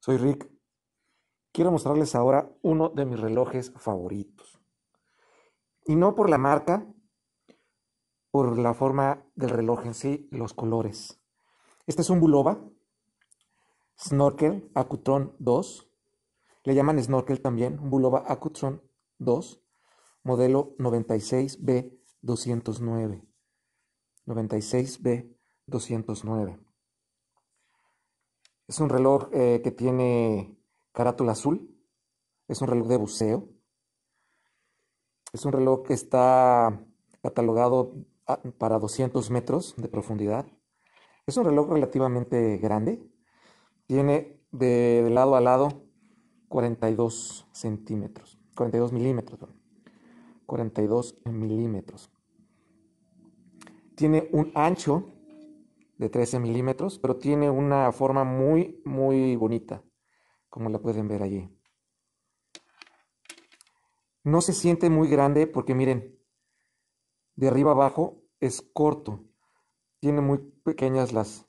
soy Rick. Quiero mostrarles ahora uno de mis relojes favoritos. Y no por la marca, por la forma del reloj en sí, los colores. Este es un Bulova Snorkel Acutron 2. Le llaman Snorkel también, un Bulova Acutron 2, modelo 96B209. 96B209. Es un reloj eh, que tiene carátula azul. Es un reloj de buceo. Es un reloj que está catalogado ah, para 200 metros de profundidad. Es un reloj relativamente grande. Tiene de, de lado a lado 42 centímetros. 42 milímetros. 42 milímetros. Tiene un ancho de 13 milímetros, pero tiene una forma muy, muy bonita, como la pueden ver allí. No se siente muy grande porque miren, de arriba abajo es corto. Tiene muy pequeñas las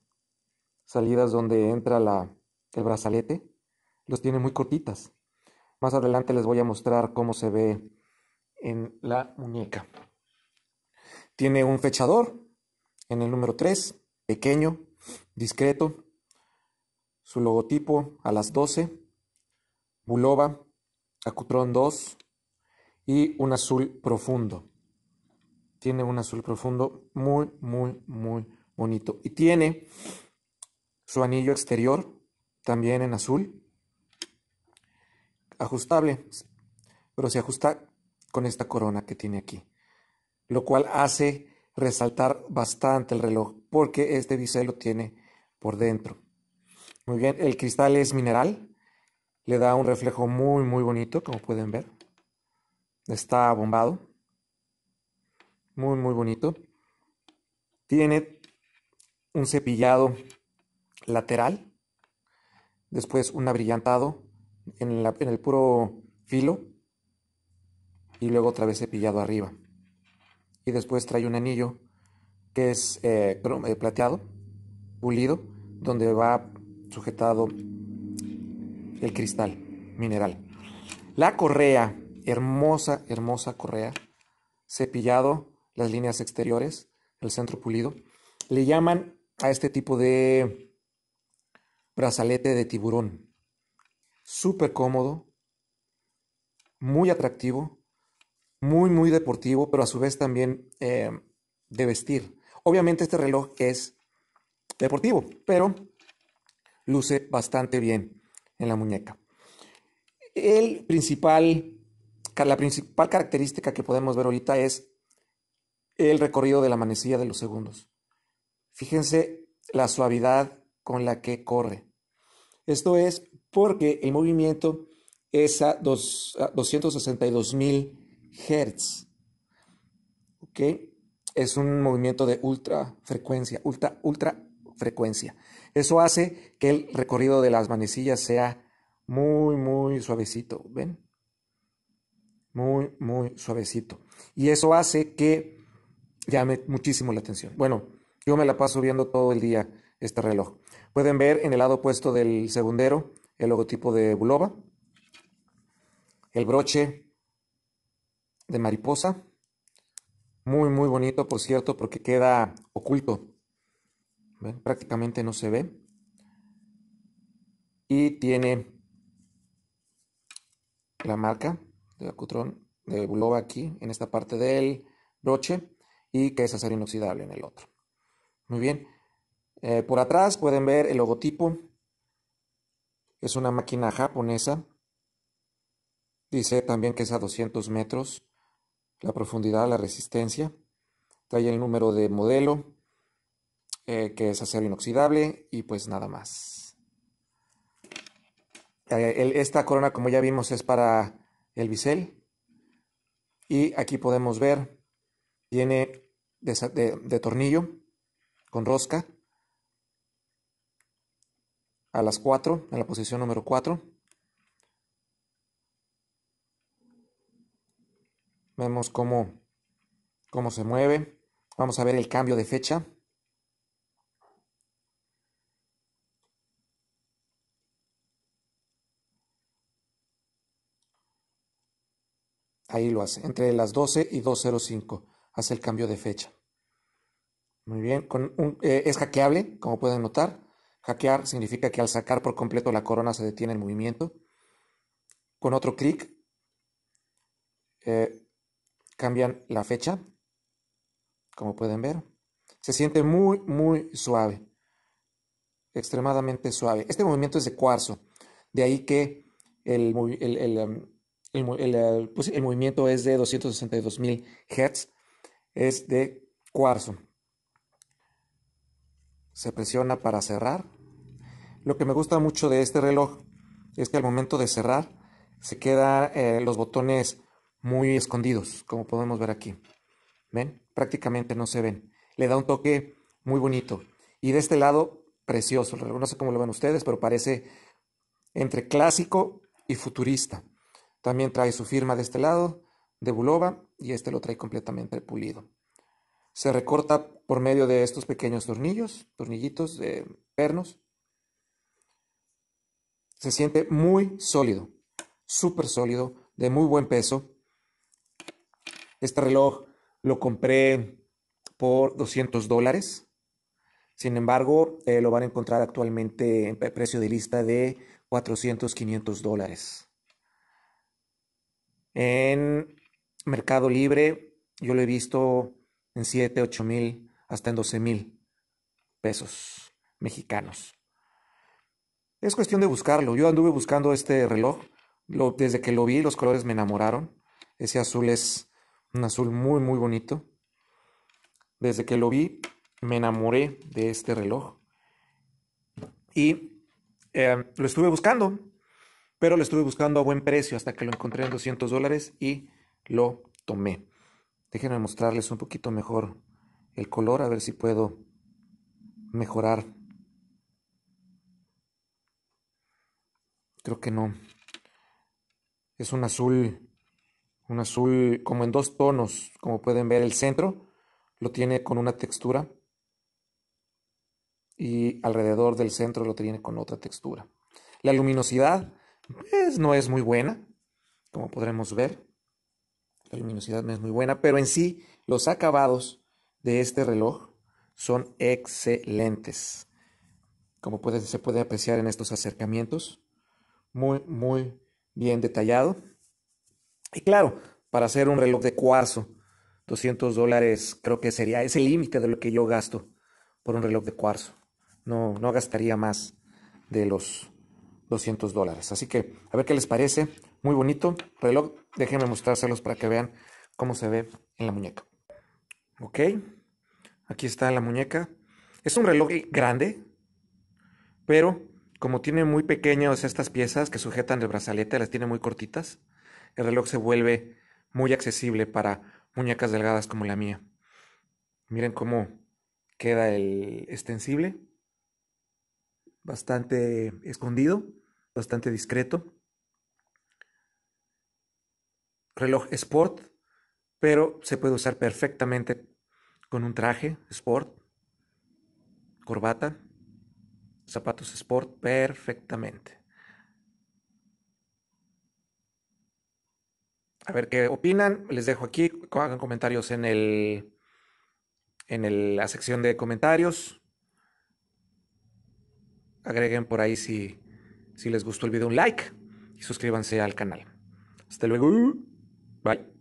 salidas donde entra el brazalete. Los tiene muy cortitas. Más adelante les voy a mostrar cómo se ve en la muñeca. Tiene un fechador en el número 3 Pequeño, discreto, su logotipo a las 12, Bulova, Acutrón 2 y un azul profundo. Tiene un azul profundo muy, muy, muy bonito. Y tiene su anillo exterior también en azul, ajustable, pero se ajusta con esta corona que tiene aquí, lo cual hace resaltar bastante el reloj porque este bisel lo tiene por dentro. Muy bien, el cristal es mineral, le da un reflejo muy muy bonito como pueden ver. Está bombado, muy muy bonito. Tiene un cepillado lateral, después un abrillantado en, en el puro filo y luego otra vez cepillado arriba y después trae un anillo que es eh, eh, plateado, pulido, donde va sujetado el cristal mineral. La correa, hermosa, hermosa correa, cepillado, las líneas exteriores, el centro pulido. Le llaman a este tipo de brazalete de tiburón. Súper cómodo, muy atractivo, muy, muy deportivo, pero a su vez también eh, de vestir. Obviamente este reloj es deportivo, pero luce bastante bien en la muñeca. El principal, la principal característica que podemos ver ahorita es el recorrido de la manecilla de los segundos. Fíjense la suavidad con la que corre. Esto es porque el movimiento es a, 262.000 a 262 mil Hertz. ¿Ok? Es un movimiento de ultra frecuencia, ultra, ultra frecuencia. Eso hace que el recorrido de las manecillas sea muy, muy suavecito. ¿Ven? Muy, muy suavecito. Y eso hace que llame muchísimo la atención. Bueno, yo me la paso viendo todo el día este reloj. Pueden ver en el lado opuesto del segundero el logotipo de Bulova, el broche de mariposa. Muy, muy bonito, por cierto, porque queda oculto. Prácticamente no se ve. Y tiene la marca de acutrón de Bulova aquí, en esta parte del broche, y que es acero inoxidable en el otro. Muy bien. Eh, por atrás pueden ver el logotipo. Es una máquina japonesa. Dice también que es a 200 metros la profundidad, la resistencia. Trae el número de modelo, eh, que es acero inoxidable, y pues nada más. Eh, esta corona, como ya vimos, es para el bisel. Y aquí podemos ver, tiene de tornillo con rosca a las 4, en la posición número 4. Vemos cómo, cómo se mueve. Vamos a ver el cambio de fecha. Ahí lo hace, entre las 12 y 2.05 hace el cambio de fecha. Muy bien, eh, es hackeable, como pueden notar. Hackear significa que al sacar por completo la corona se detiene el movimiento. Con otro clic eh, cambian la fecha, como pueden ver. Se siente muy, muy suave, extremadamente suave. Este movimiento es de cuarzo, de ahí que el, movimiento es de mil Hz, es de cuarzo. Se presiona para cerrar. Lo que me gusta mucho de este reloj es que al momento de cerrar se quedan eh, los botones muy escondidos, como podemos ver aquí. ¿Ven? Prácticamente no se ven. Le da un toque muy bonito. Y de este lado, precioso. No sé cómo lo ven ustedes, pero parece entre clásico y futurista. También trae su firma de este lado, de Bulova, y este lo trae completamente pulido. Se recorta por medio de estos pequeños tornillos, tornillitos de pernos. Se siente muy sólido, súper sólido, de muy buen peso. Este reloj lo compré por 200 dólares. Sin embargo, eh, lo van a encontrar actualmente en precio de lista de 400, 500 dólares. En Mercado Libre, yo lo he visto en 7, 8 mil, hasta en 12 mil pesos mexicanos. Es cuestión de buscarlo. Yo anduve buscando este reloj. desde que lo vi, los colores me enamoraron. Ese azul es un azul muy, muy bonito. Desde que lo vi, me enamoré de este reloj. Y eh, lo estuve buscando, pero lo estuve buscando a buen precio hasta que lo encontré en 200 dólares y lo tomé. Déjenme mostrarles un poquito mejor el color, a ver si puedo mejorar. Creo que no. Es un azul un azul como en dos tonos, como pueden ver el centro, lo tiene con una textura y alrededor del centro lo tiene con otra textura. La luminosidad pues, no es muy buena, como podremos ver. La luminosidad no es muy buena, pero en sí los acabados de este reloj son excelentes. Como se puede apreciar en estos acercamientos, muy, muy bien detallado. Y claro, para hacer un reloj de cuarzo, 200 dólares creo que sería ese límite de lo que yo gasto por un reloj de cuarzo. No, no gastaría más de los 200 dólares. Así que a ver qué les parece. Muy bonito reloj. Déjenme mostrárselos para que vean cómo se ve en la muñeca. Ok, aquí está la muñeca. Es un reloj grande, pero como tiene muy pequeñas estas piezas que sujetan el brazalete, las tiene muy cortitas el reloj se vuelve muy accesible para muñecas delgadas como la mía. Miren cómo queda el extensible, bastante escondido, bastante discreto. Reloj sport, pero se puede usar perfectamente con un traje sport, corbata, zapatos sport perfectamente. A ver qué opinan. Les dejo aquí. Hagan comentarios en el en la sección de comentarios. Agreguen por ahí si, si les gustó el video un like y suscríbanse al canal. Hasta luego. Bye.